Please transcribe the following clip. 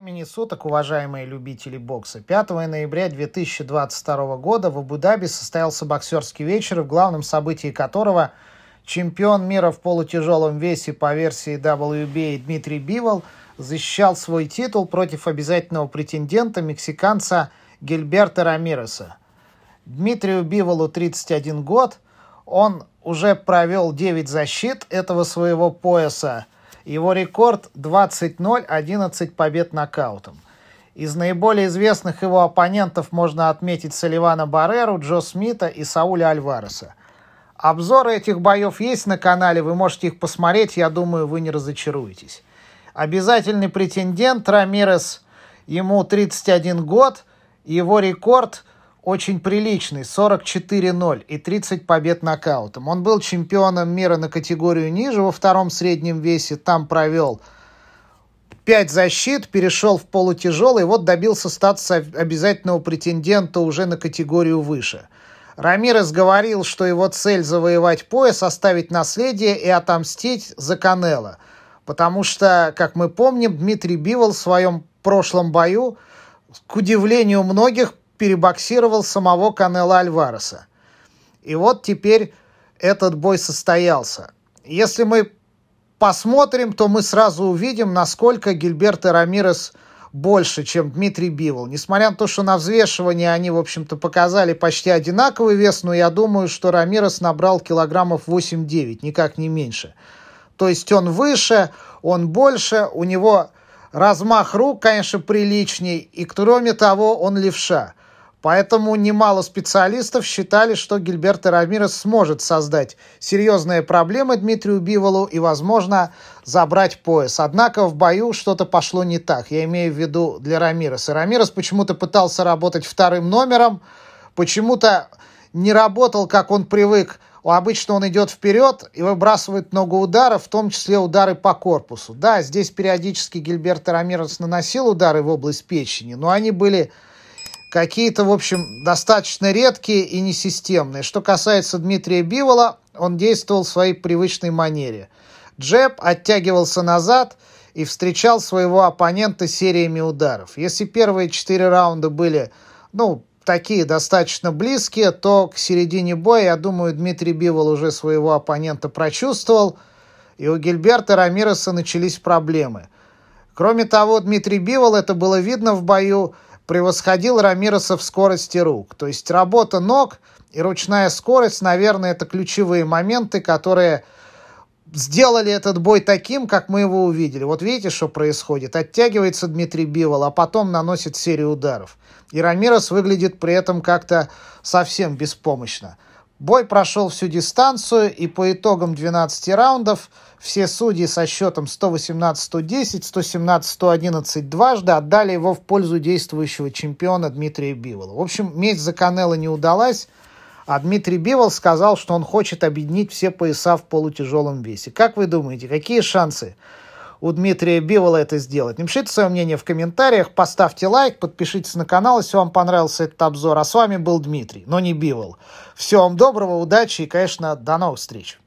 Времени суток, уважаемые любители бокса. 5 ноября 2022 года в Абу-Даби состоялся боксерский вечер, в главном событии которого чемпион мира в полутяжелом весе по версии WBA Дмитрий Бивол защищал свой титул против обязательного претендента мексиканца Гильберта Рамиреса. Дмитрию Биволу 31 год – он уже провел 9 защит этого своего пояса. Его рекорд 20-0, 11 побед нокаутом. Из наиболее известных его оппонентов можно отметить Салливана Бареру, Джо Смита и Сауля Альвареса. Обзоры этих боев есть на канале, вы можете их посмотреть, я думаю, вы не разочаруетесь. Обязательный претендент Рамирес, ему 31 год, его рекорд – очень приличный, 44-0 и 30 побед нокаутом. Он был чемпионом мира на категорию ниже во втором среднем весе, там провел 5 защит, перешел в полутяжелый, вот добился статуса обязательного претендента уже на категорию выше. Рамирес говорил, что его цель завоевать пояс, оставить наследие и отомстить за Канела. Потому что, как мы помним, Дмитрий Бивол в своем прошлом бою, к удивлению многих, перебоксировал самого Канела Альвареса. И вот теперь этот бой состоялся. Если мы посмотрим, то мы сразу увидим, насколько Гильберто Рамирес больше, чем Дмитрий Бивол. Несмотря на то, что на взвешивании они, в общем-то, показали почти одинаковый вес, но я думаю, что Рамирес набрал килограммов 8-9, никак не меньше. То есть он выше, он больше, у него размах рук, конечно, приличней, и кроме того, он левша. Поэтому немало специалистов считали, что Гильберт Рамирес сможет создать серьезные проблемы Дмитрию Биволу и, возможно, забрать пояс. Однако в бою что-то пошло не так. Я имею в виду для Рамиреса. Рамирес почему-то пытался работать вторым номером, почему-то не работал, как он привык. Обычно он идет вперед и выбрасывает много ударов, в том числе удары по корпусу. Да, здесь периодически Гильберт Рамирес наносил удары в область печени, но они были какие-то, в общем, достаточно редкие и несистемные. Что касается Дмитрия Бивола, он действовал в своей привычной манере. Джеб оттягивался назад и встречал своего оппонента сериями ударов. Если первые четыре раунда были, ну, такие достаточно близкие, то к середине боя, я думаю, Дмитрий Бивол уже своего оппонента прочувствовал, и у Гильберта Рамиреса начались проблемы – Кроме того, Дмитрий Бивол, это было видно в бою, превосходил Рамироса в скорости рук. То есть работа ног и ручная скорость, наверное, это ключевые моменты, которые сделали этот бой таким, как мы его увидели. Вот видите, что происходит? Оттягивается Дмитрий Бивол, а потом наносит серию ударов. И Рамирос выглядит при этом как-то совсем беспомощно. Бой прошел всю дистанцию, и по итогам 12 раундов все судьи со счетом 118-110, 117-111 дважды отдали его в пользу действующего чемпиона Дмитрия Бивола. В общем, месть за Канело не удалась, а Дмитрий Бивол сказал, что он хочет объединить все пояса в полутяжелом весе. Как вы думаете, какие шансы у Дмитрия Бивола это сделать. Напишите свое мнение в комментариях, поставьте лайк, подпишитесь на канал, если вам понравился этот обзор. А с вами был Дмитрий, но не Бивол. Всего вам доброго, удачи и, конечно, до новых встреч.